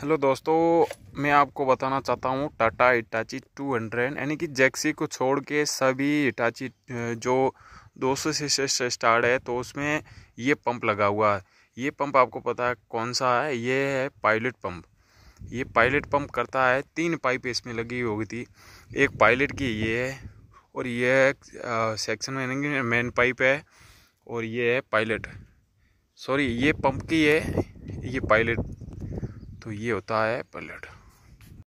hello दोस्तों मैं आपको बताना चाहता हूँ टाटा इटाची 200 यानी कि जैक्सी को छोड़ के सभी इटाची जो 200 सौ से स्टार्ट है तो उसमें ये पंप लगा हुआ है ये पंप आपको पता है कौन सा है ये है पायलट पंप ये पायलट पंप करता है तीन पाइप इसमें लगी हुई थी एक पायलट की ये है और ये है सेक्शन में मेन पाइप है और ये है पायलट सॉरी ये पंप की है ये पायलट तो ये होता है पलट